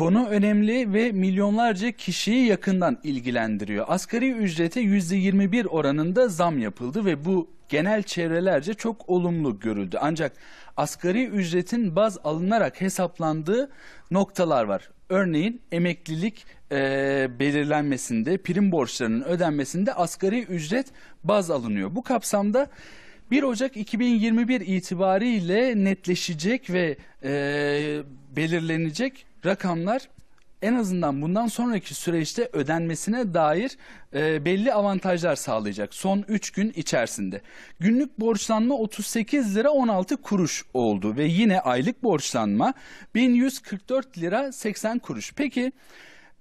Konu önemli ve milyonlarca kişiyi yakından ilgilendiriyor. Asgari ücrete %21 oranında zam yapıldı ve bu genel çevrelerce çok olumlu görüldü. Ancak asgari ücretin baz alınarak hesaplandığı noktalar var. Örneğin emeklilik e, belirlenmesinde, prim borçlarının ödenmesinde asgari ücret baz alınıyor. Bu kapsamda 1 Ocak 2021 itibariyle netleşecek ve e, belirlenecek rakamlar en azından bundan sonraki süreçte ödenmesine dair e, belli avantajlar sağlayacak son 3 gün içerisinde. Günlük borçlanma 38 lira 16 kuruş oldu ve yine aylık borçlanma 1144 lira 80 kuruş. Peki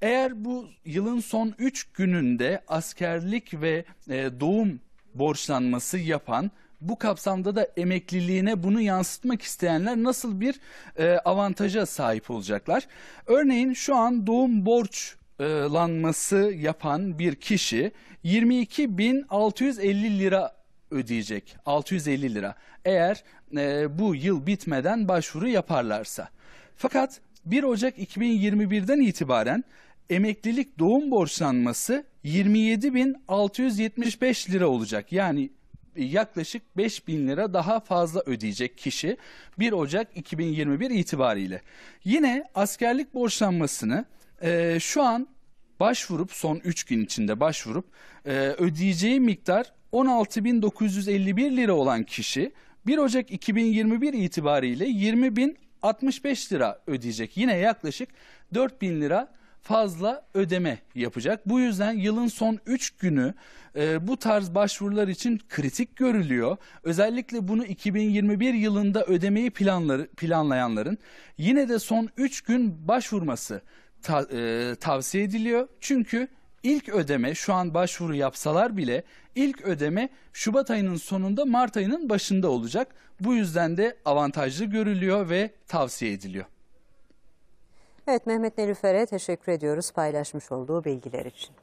eğer bu yılın son 3 gününde askerlik ve e, doğum borçlanması yapan bu kapsamda da emekliliğine bunu yansıtmak isteyenler nasıl bir e, avantaja sahip olacaklar? Örneğin şu an doğum borç e, lanması yapan bir kişi 22.650 lira ödeyecek. 650 lira. Eğer e, bu yıl bitmeden başvuru yaparlarsa. Fakat 1 Ocak 2021'den itibaren emeklilik doğum borçlanması 27.675 lira olacak. Yani yaklaşık 5 bin lira daha fazla ödeyecek kişi 1 Ocak 2021 itibariyle. Yine askerlik borçlanmasını e, şu an başvurup son 3 gün içinde başvurup e, ödeyeceği miktar 16.951 lira olan kişi 1 Ocak 2021 itibariyle 20.065 lira ödeyecek. Yine yaklaşık 4.000 lira fazla ödeme yapacak. Bu yüzden yılın son 3 günü e, bu tarz başvurular için kritik görülüyor. Özellikle bunu 2021 yılında ödemeyi planları planlayanların yine de son 3 gün başvurması ta, e, tavsiye ediliyor. Çünkü ilk ödeme şu an başvuru yapsalar bile ilk ödeme Şubat ayının sonunda Mart ayının başında olacak. Bu yüzden de avantajlı görülüyor ve tavsiye ediliyor. Evet Mehmet Nilüfer'e teşekkür ediyoruz paylaşmış olduğu bilgiler için.